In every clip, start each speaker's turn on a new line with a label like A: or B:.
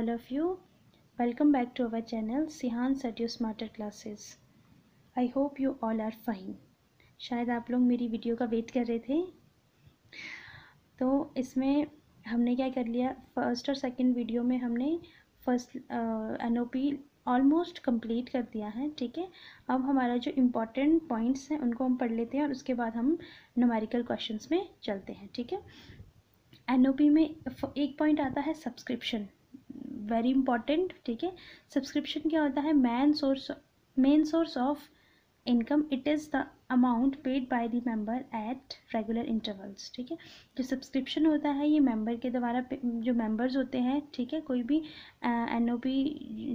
A: all of you welcome back to our channel sihan satyu smarter classes I hope you all are fine शायद आप लोग मेरी video का wait कर रहे थे तो इसमें हमने क्या कर लिया फर्स्ट और सेकेंड वीडियो में हमने first N O P almost complete कर दिया है ठीक है अब हमारा जो इम्पोर्टेंट पॉइंट्स हैं उनको हम पढ़ लेते हैं और उसके बाद हम नमेरिकल क्वेश्चन में चलते हैं ठीक है एन ओ पी में एक पॉइंट आता है सब्सक्रिप्शन वेरी इंपॉर्टेंट ठीक है सब्सक्रिप्शन क्या होता है man source main source of income it is the amount paid by the member at regular intervals ठीक है जो सब्सक्रिप्शन होता है ये मेंबर के द्वारा जो मेंबर्स होते हैं ठीक है कोई भी एन ओ पी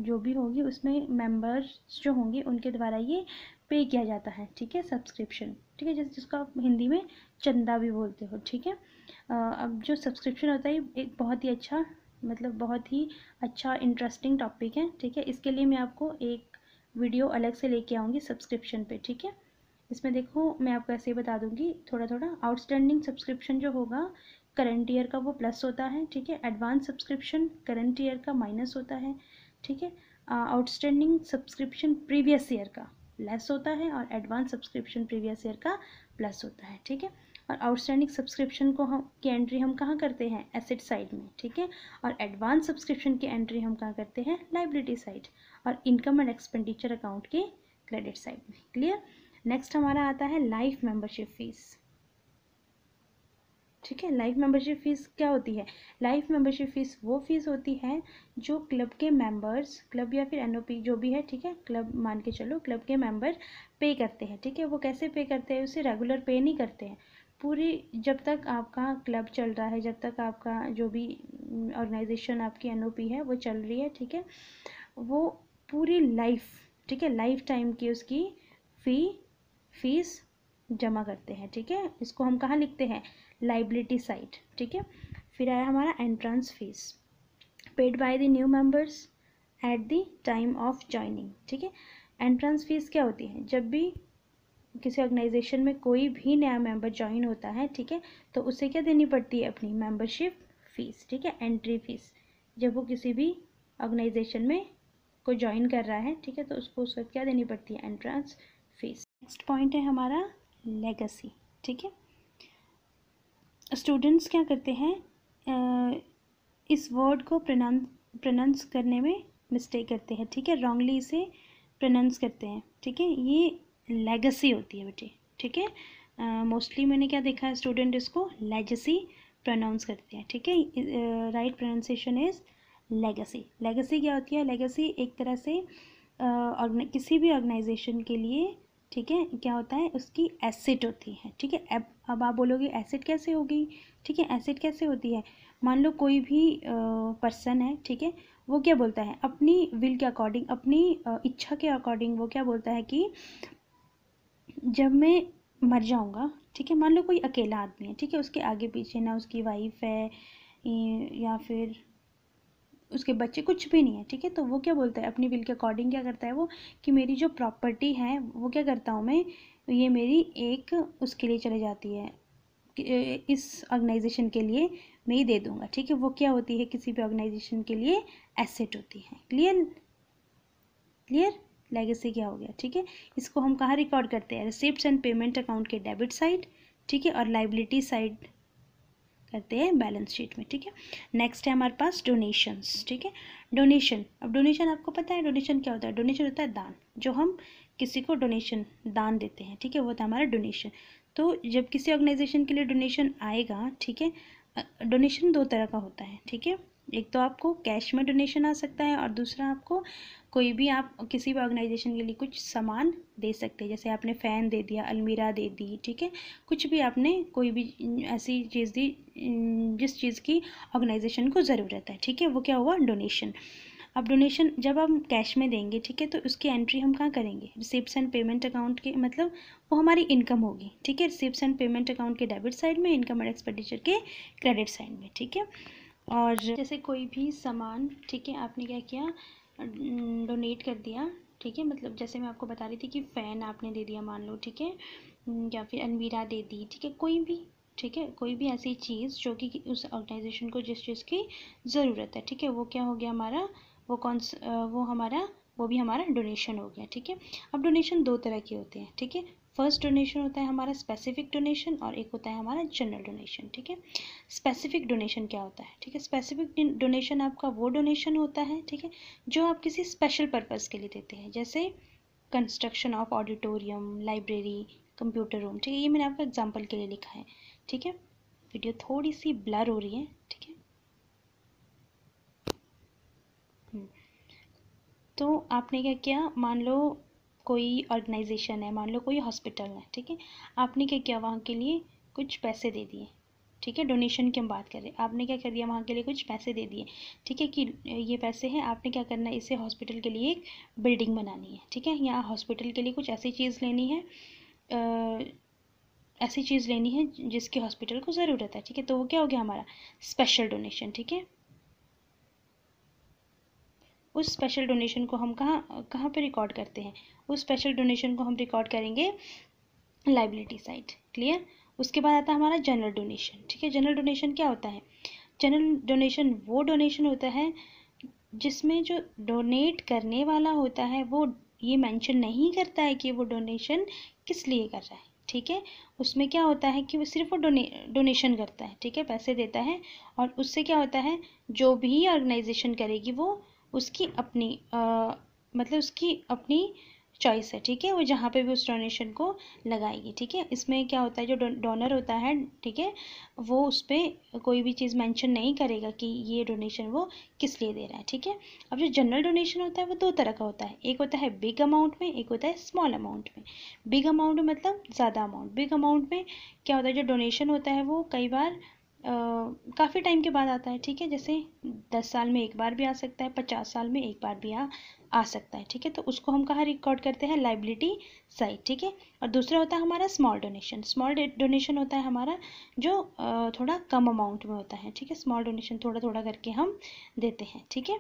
A: जो भी होगी उसमें मेंबर्स जो होंगे उनके द्वारा ये पे किया जाता है ठीक है सब्सक्रिप्शन ठीक है जैसे जिसको आप हिंदी में चंदा भी बोलते हो ठीक है अब जो सब्सक्रिप्शन होता है एक बहुत ही अच्छा मतलब बहुत ही अच्छा इंटरेस्टिंग टॉपिक है ठीक है इसके लिए मैं आपको एक वीडियो अलग से लेके आऊँगी सब्सक्रिप्शन पे ठीक है इसमें देखो मैं आपको ऐसे ही बता दूंगी थोड़ा थोड़ा आउटस्टैंडिंग सब्सक्रिप्शन जो होगा करंट ईयर का वो प्लस होता है ठीक है एडवांस सब्सक्रिप्शन करंट ईयर का माइनस होता है ठीक है आउटस्टैंडिंग सब्सक्रिप्शन प्रीवियस ईयर का लेस होता है और एडवांस सब्सक्रिप्शन प्रीवियस ईयर का प्लस होता है ठीक है और आउटस्टैंडिंग सब्सक्रिप्शन को हम की एंट्री हम कहाँ करते हैं एसेट साइड में ठीक है और एडवांस सब्सक्रिप्शन की एंट्री हम कहाँ करते हैं लाइबिलिटी साइड और इनकम एंड एक्सपेंडिचर अकाउंट के क्रेडिट साइड में क्लियर नेक्स्ट हमारा आता है लाइफ मेंबरशिप फीस ठीक है लाइफ मेंबरशिप फ़ीस क्या होती है लाइफ मेंबरशिप फ़ीस वो फ़ीस होती है जो क्लब के मेंबर्स क्लब या फिर एनओपी जो भी है ठीक है क्लब मान के चलो क्लब के मेंबर पे करते हैं ठीक है वो कैसे पे करते हैं उसे रेगुलर पे नहीं करते हैं पूरी जब तक आपका क्लब चल रहा है जब तक आपका जो भी ऑर्गेनाइजेशन आपकी एनओपी है वो चल रही है ठीक है वो पूरी लाइफ ठीक है लाइफ टाइम की उसकी फ़ी फीस जमा करते हैं ठीक है इसको हम कहाँ लिखते हैं लाइबिलिटी साइड ठीक है फिर आया हमारा entrance fees paid by the new members at the time of joining ठीक है एंट्रेंस फीस क्या होती है जब भी किसी ऑर्गेनाइजेशन में कोई भी नया मेंबर ज्वाइन होता है ठीक है तो उसे क्या देनी पड़ती है अपनी मेंबरशिप फ़ीस ठीक है एंट्री फ़ीस जब वो किसी भी ऑर्गेनाइजेशन में को ज्वाइन कर रहा है ठीक है तो उसको उसका क्या देनी पड़ती है एंट्रेंस फ़ीस नेक्स्ट पॉइंट है हमारा लेगेसी ठीक है स्टूडेंट्स क्या करते हैं इस वर्ड को प्रनाउंस प्रनाउंस करने में मिस्टेक करते हैं ठीक है रॉन्गली इसे प्रनाउंस करते हैं ठीक है ये लेगेसी होती है बेटे ठीक है मोस्टली मैंने क्या देखा है स्टूडेंट इसको लेगेसी प्रोनाउंस करते हैं ठीक है right pronunciation is legacy legacy क्या होती है लेगेसी एक तरह से uh, किसी भी ऑर्गेनाइजेशन के लिए ठीक है क्या होता है उसकी एसेट होती है ठीक है अब आप बोलोगे एसेट कैसे होगी ठीक है एसेट कैसे होती है मान लो कोई भी पर्सन है ठीक है वो क्या बोलता है अपनी विल के अकॉर्डिंग अपनी इच्छा के अकॉर्डिंग वो क्या बोलता है कि जब मैं मर जाऊँगा ठीक है मान लो कोई अकेला आदमी है ठीक है उसके आगे पीछे ना उसकी वाइफ है या फिर उसके बच्चे कुछ भी नहीं है ठीक है तो वो क्या बोलता है अपनी विल के अकॉर्डिंग क्या करता है वो कि मेरी जो प्रॉपर्टी है वो क्या करता हूँ मैं ये मेरी एक उसके लिए चले जाती है इस ऑर्गेनाइजेशन के लिए मैं ही दे दूँगा ठीक है वो क्या होती है किसी भी ऑर्गेनाइजेशन के लिए एसेट होती है क्लियर क्लियर लेगेसी क्या हो गया ठीक है इसको हम कहाँ रिकॉर्ड करते हैं रिसिप्ट एंड पेमेंट अकाउंट के डेबिट साइड ठीक है और लाइबिलिटी साइड करते हैं बैलेंस शीट में ठीक है नेक्स्ट है हमारे पास डोनेशंस ठीक है डोनेशन अब डोनेशन आपको पता है डोनेशन क्या होता है डोनेशन होता है दान जो हम किसी को डोनेशन दान देते हैं ठीक है वो होता है हमारा डोनेशन तो जब किसी ऑर्गेनाइजेशन के लिए डोनेशन आएगा ठीक है डोनेशन दो तरह का होता है ठीक है एक तो आपको कैश में डोनेशन आ सकता है और दूसरा आपको कोई भी आप किसी भी ऑर्गेनाइजेशन के लिए कुछ सामान दे सकते हैं जैसे आपने फ़ैन दे दिया अलमीरा दे दी ठीक है कुछ भी आपने कोई भी ऐसी चीज़ दी जिस चीज़ की ऑर्गेनाइजेशन को ज़रूरत है ठीक है वो क्या हुआ डोनेशन अब डोनेशन जब हम कैश में देंगे ठीक है तो उसकी एंट्री हम कहाँ करेंगे रिसिप्स एंड पेमेंट अकाउंट के मतलब वो हमारी इनकम होगी ठीक है रिसिप्स एंड पेमेंट अकाउंट के डेबिट साइड में इनकम एंड एक्सपेंडिचर के क्रेडिट साइड में ठीक है और जैसे कोई भी सामान ठीक है आपने क्या किया डोनेट कर दिया ठीक है मतलब जैसे मैं आपको बता रही थी कि फ़ैन आपने दे दिया मान लो ठीक है या फिर अनवीरा दे दी ठीक है कोई भी ठीक है कोई भी ऐसी चीज़ जो कि उस ऑर्गेनाइजेशन को जिस चीज़ की ज़रूरत है ठीक है वो क्या हो गया हमारा वो कौन वो हमारा वो भी हमारा डोनेशन हो गया ठीक है अब डोनेशन दो तरह के होते हैं ठीक है फर्स्ट डोनेशन होता है हमारा स्पेसिफिक डोनेशन और एक होता है हमारा जनरल डोनेशन ठीक है स्पेसिफिक डोनेशन क्या होता है ठीक है स्पेसिफिक डोनेशन आपका वो डोनेशन होता है ठीक है जो आप किसी स्पेशल पर्पज़ के लिए देते हैं जैसे construction of auditorium library computer room ठीक है ये मैंने आपको एग्जाम्पल के लिए लिखा है ठीक है वीडियो थोड़ी सी ब्लर हो रही है ठीक है हम्म। तो आपने क्या किया मान लो कोई ऑर्गेनाइजेशन है मान लो कोई हॉस्पिटल है ठीक है आपने क्या किया वहाँ के लिए कुछ पैसे दे दिए ठीक है डोनेशन की हम बात करें आपने क्या कर दिया वहाँ के लिए कुछ पैसे दे दिए ठीक है कि ये पैसे हैं आपने क्या करना है इसे हॉस्पिटल के लिए एक बिल्डिंग बनानी है ठीक है यहाँ हॉस्पिटल के लिए कुछ ऐसी चीज़ लेनी है ऐसी चीज़ लेनी है जिसकी हॉस्पिटल को ज़रूरत है ठीक है तो वो क्या हो गया हमारा स्पेशल डोनेशन ठीक है उस स्पेशल डोनेशन को हम कहाँ कहाँ पे रिकॉर्ड करते हैं उस स्पेशल डोनेशन को हम रिकॉर्ड करेंगे लाइबिलिटी साइड क्लियर उसके बाद आता है हमारा जनरल डोनेशन ठीक है जनरल डोनेशन क्या होता है जनरल डोनेशन वो डोनेशन होता है जिसमें जो डोनेट करने वाला होता है वो ये मेंशन नहीं करता है कि वो डोनेशन किस लिए कर रहा है ठीक है उसमें क्या होता है कि वो सिर्फ वो डोने डोनेशन करता है ठीक है पैसे देता है और उससे क्या होता है जो भी ऑर्गेनाइजेशन करेगी वो उसकी अपनी आ, मतलब उसकी अपनी चॉइस है ठीक है वो जहाँ पे भी उस डोनेशन को लगाएगी ठीक है इसमें क्या होता है जो डोनर होता है ठीक है वो उस पर कोई भी चीज़ मेंशन नहीं करेगा कि ये डोनेशन वो किस लिए दे रहा है ठीक है अब जो जनरल डोनेशन होता है वो दो तरह का होता है एक होता है बिग अमाउंट में एक होता है स्मॉल अमाउंट में बिग अमाउंट मतलब ज़्यादा अमाउंट बिग अमाउंट में क्या होता है जो डोनेशन होता है वो कई बार काफ़ी टाइम के बाद आता है ठीक है जैसे दस साल में एक बार भी आ सकता है पचास साल में एक बार भी आ आ सकता है ठीक है तो उसको हम कहाँ रिकॉर्ड करते हैं लाइबिलिटी साइड ठीक है और दूसरा होता है हमारा स्मॉल डोनेशन स्मॉल डोनेशन होता है हमारा जो थोड़ा कम अमाउंट में होता है ठीक है स्मॉल डोनेशन थोड़ा थोड़ा करके हम देते हैं ठीक है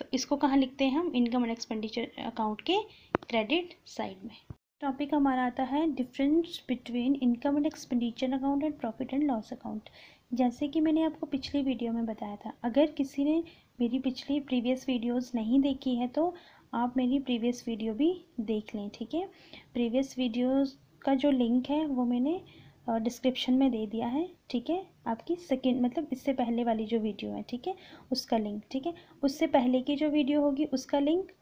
A: तो इसको कहाँ लिखते हैं हम इनकम एंड एक्सपेंडिचर अकाउंट के क्रेडिट साइड में टॉपिक हमारा आता है difference between income and expenditure account and profit and loss account जैसे कि मैंने आपको पिछली वीडियो में बताया था अगर किसी ने मेरी पिछली प्रीवियस वीडियोस नहीं देखी है तो आप मेरी प्रीवियस वीडियो भी देख लें ठीक है प्रीवियस वीडियोस का जो लिंक है वो मैंने डिस्क्रिप्शन में दे दिया है ठीक है आपकी सेकेंड मतलब इससे पहले वाली जो वीडियो है ठीक है उसका लिंक ठीक है उससे पहले की जो वीडियो होगी उसका लिंक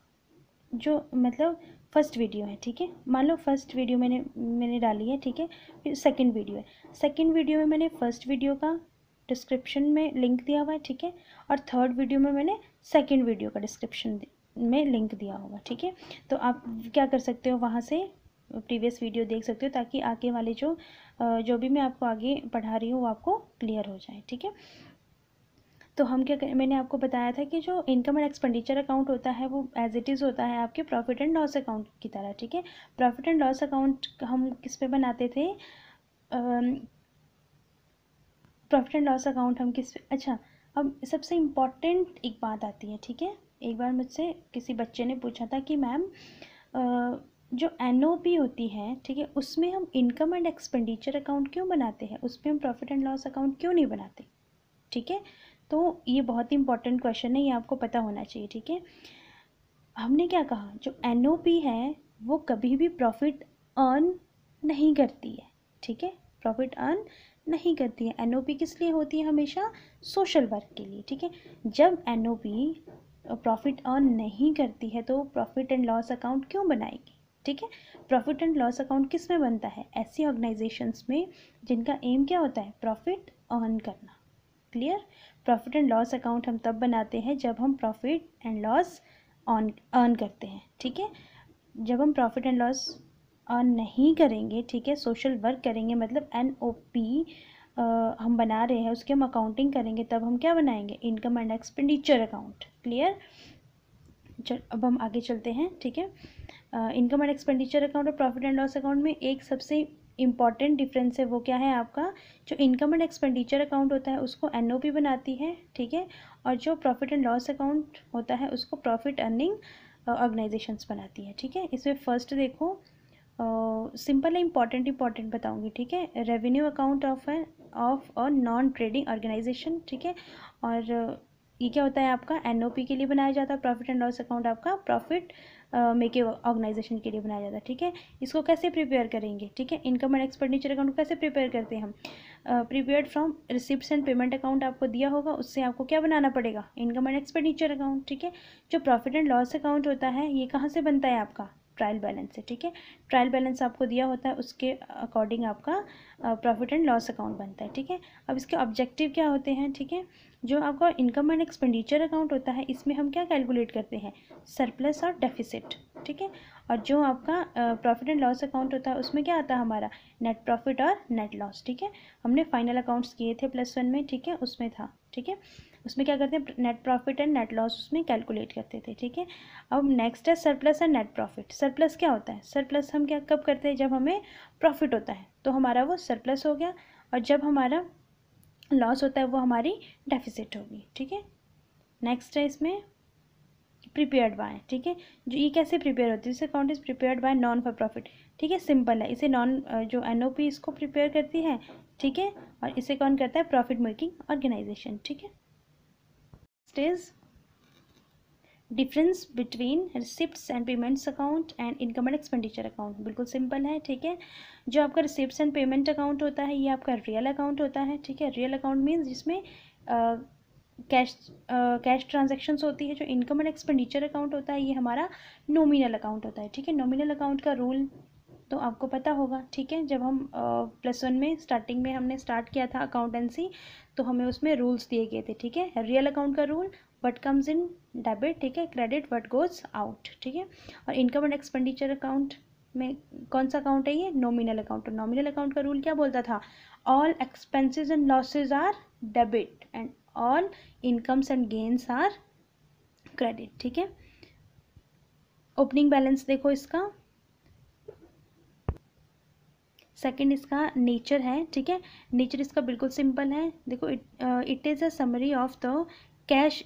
A: जो मतलब फर्स्ट वीडियो है ठीक है मान लो फर्स्ट वीडियो मैंने मैंने डाली है ठीक है फिर सेकेंड वीडियो है सेकेंड वीडियो में मैंने फर्स्ट वीडियो का डिस्क्रिप्शन में लिंक दिया हुआ है ठीक है और थर्ड वीडियो में मैंने सेकेंड वीडियो का डिस्क्रिप्शन में लिंक दिया होगा ठीक है तो आप क्या कर सकते हो वहाँ से प्रीवियस वीडियो देख सकते हो ताकि आगे वाले जो जो भी मैं आपको आगे पढ़ा रही हूँ वो आपको क्लियर हो जाए ठीक है तो हम क्या करें मैंने आपको बताया था कि जो इनकम एंड एक्सपेंडिचर अकाउंट होता है वो एज इट इज़ होता है आपके प्रॉफिट एंड लॉस अकाउंट की तरह ठीक है प्रॉफिट एंड लॉस अकाउंट हम किस पे बनाते थे प्रॉफिट एंड लॉस अकाउंट हम किस पे अच्छा अब सबसे इम्पॉर्टेंट एक बात आती है ठीक है एक बार मुझसे किसी बच्चे ने पूछा था कि मैम जो एन होती है ठीक है उसमें हम इनकम एंड एक्सपेंडिचर अकाउंट क्यों बनाते हैं उसमें हम प्रॉफिट एंड लॉस अकाउंट क्यों नहीं बनाते ठीक है तो ये बहुत ही इंपॉर्टेंट क्वेश्चन है ये आपको पता होना चाहिए ठीक है हमने क्या कहा जो एन है वो कभी भी प्रॉफिट अर्न नहीं करती है ठीक है प्रॉफिट अर्न नहीं करती है एन किस लिए होती है हमेशा सोशल वर्क के लिए ठीक है जब एन प्रॉफिट अर्न नहीं करती है तो प्रॉफिट एंड लॉस अकाउंट क्यों बनाएगी ठीक है प्रॉफिट एंड लॉस अकाउंट किस में बनता है ऐसी ऑर्गेनाइजेशंस में जिनका एम क्या होता है प्रॉफिट अर्न करना clear profit and loss account हम तब बनाते हैं जब हम profit and loss on earn करते हैं ठीक है जब हम प्रॉफिट एंड लॉस अर्न नहीं करेंगे ठीक है सोशल वर्क करेंगे मतलब एन ओ पी हम बना रहे हैं उसकी हम अकाउंटिंग करेंगे तब हम क्या बनाएंगे income and expenditure account clear चल अब हम आगे चलते हैं ठीक है इनकम एंड एक्सपेंडिचर अकाउंट और प्रॉफिट एंड लॉस अकाउंट में एक सबसे इम्पॉर्टेंट डिफरेंस है वो क्या है आपका जो इनकम एंड एक्सपेंडिचर अकाउंट होता है उसको एन बनाती है ठीक है और जो प्रॉफिट एंड लॉस अकाउंट होता है उसको प्रॉफिट अर्निंग ऑर्गेनाइजेशंस बनाती है ठीक है इसमें फर्स्ट देखो सिंपल है इंपॉर्टेंट इम्पॉर्टेंट बताऊँगी ठीक है रेवेन्यू अकाउंट ऑफ है of a non trading organization ठीक है और ये क्या होता है आपका एनओपी के लिए बनाया जाता है प्रॉफिट एंड लॉस अकाउंट आपका प्रॉफिट मेके के ऑर्गेनाइजेशन के लिए बनाया जाता है ठीक है इसको कैसे प्रिपेयर करेंगे ठीक है इनकम एंड एक्सपेंडिचर अकाउंट कैसे प्रिपेयर करते हैं हम prepare from receipt and payment account आपको दिया होगा उससे आपको क्या बनाना पड़ेगा इनकम एंड एक्सपेंडिचर अकाउंट ठीक है जो प्रॉफिट एंड लॉस अकाउंट होता है ये कहाँ से बनता है आपका ट्रायल बैलेंस है ठीक है ट्रायल बैलेंस आपको दिया होता है उसके अकॉर्डिंग आपका प्रॉफिट एंड लॉस अकाउंट बनता है ठीक है अब इसके ऑब्जेक्टिव क्या होते हैं ठीक है जो आपका इनकम एंड एक्सपेंडिचर अकाउंट होता है इसमें हम क्या कैलकुलेट करते हैं सरप्लस और डेफिसिट ठीक है और जो आपका प्रॉफिट एंड लॉस अकाउंट होता है उसमें क्या आता है हमारा नेट प्रॉफिट और नेट लॉस ठीक है हमने फाइनल अकाउंट्स किए थे प्लस वन में ठीक है उसमें था ठीक है उसमें क्या करते हैं net profit and net loss उसमें कैलकुलेट करते थे ठीक है अब नेक्स्ट है surplus and net profit surplus क्या होता है सरप्लस हम क्या कब करते हैं जब हमें प्रॉफिट होता है तो हमारा वो सरप्लस हो गया और जब हमारा लॉस होता है वो हमारी डेफिसिट होगी ठीक है नेक्स्ट है इसमें प्रिपेयर्ड बाय ठीक है जो ये कैसे प्रिपेयर होती है this account is prepared by non for profit ठीक है सिंपल है इसे नॉन जो एन ओ पी इसको प्रिपेयर करती है ठीक है और इसे कौन करता है प्रॉफिट मेकिंग ऑर्गेनाइजेशन ठीक है next is difference between receipt and payments account and income and expenditure account बिल्कुल सिंपल है ठीक है जो आपका रिसिप्ट एंड पेमेंट अकाउंट होता है ये आपका रियल अकाउंट होता है ठीक है रियल अकाउंट मीन्स जिसमें कैश कैश ट्रांजेक्शन्स होती है जो इनकम एंड एक्सपेंडिचर अकाउंट होता है ये हमारा नोमिनल अकाउंट होता है ठीक है नोमिनल अकाउंट का रूल तो आपको पता होगा ठीक है जब हम प्लस वन में स्टार्टिंग में हमने स्टार्ट किया था अकाउंटेंसी तो हमें उसमें रूल्स दिए गए थे ठीक है रियल अकाउंट का rule what comes in debit ठीक है क्रेडिट वट गोज आउट ठीक है और इनकम एंड एक्सपेंडिचर अकाउंट में कौन सा अकाउंट है ये नॉमिनल अकाउंट नॉमिनल अकाउंट का रूल क्या बोलता था all expenses and losses are debit and all incomes and gains are credit ठीक है ओपनिंग बैलेंस देखो इसका सेकंड इसका नेचर है ठीक है नेचर इसका बिल्कुल सिंपल है देखो it it is a summary of the cash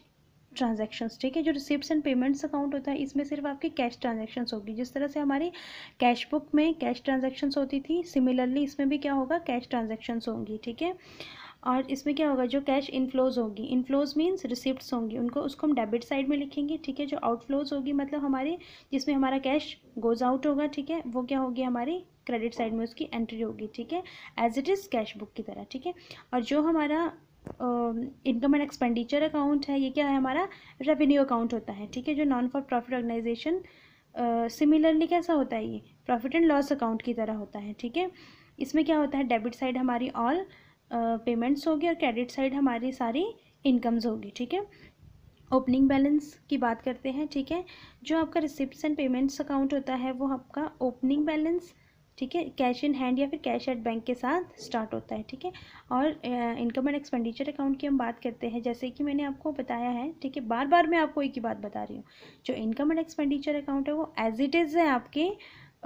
A: transactions ठीक है जो रिसिप्ट एंड पेमेंट्स अकाउंट होता है इसमें सिर्फ आपकी कैश ट्रांजेक्शन्स होगी जिस तरह से हमारी कैश बुक में कैश ट्रांजेक्शन्स होती थी सिमिलरली इसमें भी क्या होगा कैश ट्रांजेक्शन्स होंगी ठीक है और इसमें क्या होगा जो कैश इनफ्लोज होगी इनफ्लोज मीन्स रिसिप्ट होंगी उनको उसको हम डेबिट साइड में लिखेंगे ठीक है जो आउटफ्लोज होगी मतलब हमारी जिसमें हमारा कैश गोज आउट होगा ठीक है वो क्या होगी हमारी क्रेडिट साइड में उसकी एंट्री होगी ठीक है as it is cash book की तरह ठीक है और जो हमारा इनकम एंड एक्सपेंडिचर अकाउंट है ये क्या है हमारा रेवेन्यू अकाउंट होता है ठीक है जो non for profit organization similarly कैसा होता है ये प्रॉफिट एंड लॉस अकाउंट की तरह होता है ठीक है इसमें क्या होता है डेबिट साइड हमारी ऑल पेमेंट्स होगी और क्रेडिट साइड हमारी सारी इनकम्स होगी ठीक है ओपनिंग बैलेंस की बात करते हैं ठीक है जो आपका रिसिप्ट एंड पेमेंट्स अकाउंट होता है वो आपका ओपनिंग बैलेंस ठीक है कैश इन हैंड या फिर कैश एट बैंक के साथ स्टार्ट होता है ठीक है और इनकम एंड एक्सपेंडिचर अकाउंट की हम बात करते हैं जैसे कि मैंने आपको बताया है ठीक है बार बार मैं आपको एक ही बात बता रही हूँ जो इनकम एंड एक्सपेंडिचर अकाउंट है वो एज इट इज़ है आपके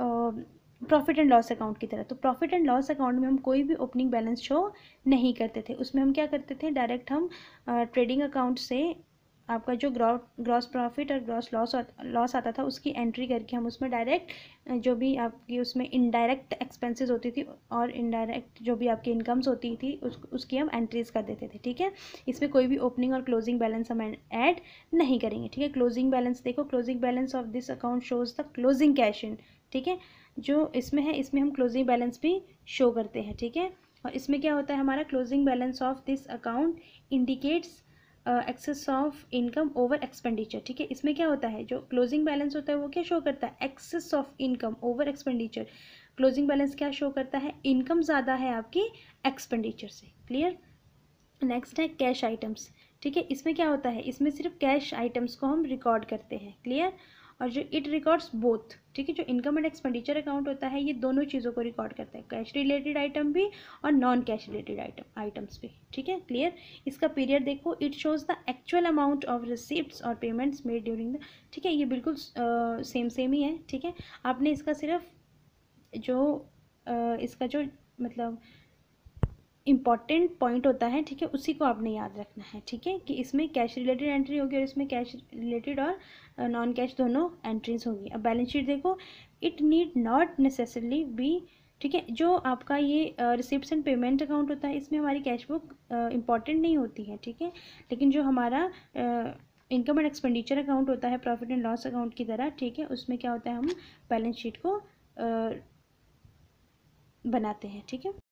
A: प्रॉफिट एंड लॉस अकाउंट की तरह तो प्रॉफिट एंड लॉस अकाउंट में हम कोई भी ओपनिंग बैलेंस शो नहीं करते थे उसमें हम क्या करते थे डायरेक्ट हम ट्रेडिंग अकाउंट से आपका जो ग्रॉ ग्रॉस प्रॉफिट और ग्रॉस लॉस लॉस आता था उसकी एंट्री करके हम उसमें डायरेक्ट जो भी आपकी उसमें इनडायरेक्ट एक्सपेंसेस होती थी और इनडायरेक्ट जो भी आपकी इनकम्स होती थी उस उसकी हम एंट्रीज कर देते थे ठीक है इसमें कोई भी ओपनिंग और क्लोजिंग बैलेंस हम ऐड नहीं करेंगे ठीक है क्लोजिंग बैलेंस देखो closing balance of this account shows the closing cash in ठीक है जो इसमें है इसमें हम क्लोजिंग बैलेंस भी शो करते हैं ठीक है और इसमें क्या होता है हमारा closing balance of this account indicates excess of income over expenditure ठीक है इसमें क्या होता है जो क्लोजिंग बैलेंस होता है वो क्या शो करता है excess of income over expenditure closing balance क्या शो करता है इनकम ज़्यादा है आपकी एक्सपेंडिचर से क्लियर नेक्स्ट है कैश आइटम्स ठीक है इसमें क्या होता है इसमें सिर्फ कैश आइटम्स को हम रिकॉर्ड करते हैं क्लियर और जो इट रिकॉर्ड्स बोथ ठीक है जो इनकम एंड एक्सपेंडिचर अकाउंट होता है ये दोनों चीज़ों को रिकॉर्ड करता है कैश रिलेटेड आइटम भी और non cash related item items भी ठीक है क्लियर इसका पीरियड देखो it shows the actual amount of receipt और पेमेंट्स मेड ड्यूरिंग द ठीक है ये बिल्कुल सेम सेम ही है ठीक है आपने इसका सिर्फ जो आ, इसका जो मतलब इम्पॉर्टेंट पॉइंट होता है ठीक है उसी को आपने याद रखना है ठीक है कि इसमें कैश रिलेटेड एंट्री होगी और इसमें कैश रिलेटेड और नॉन कैश दोनों एंट्रीज होगी अब बैलेंस शीट देखो it need not necessarily be ठीक है जो आपका ये रिसिप्ट एंड पेमेंट अकाउंट होता है इसमें हमारी कैश बुक इंपॉर्टेंट नहीं होती है ठीक है लेकिन जो हमारा इनकम एंड एक्सपेंडिचर अकाउंट होता है प्रॉफिट एंड लॉस अकाउंट की तरह ठीक है उसमें क्या होता है हम बैलेंस शीट को आ, बनाते हैं ठीक है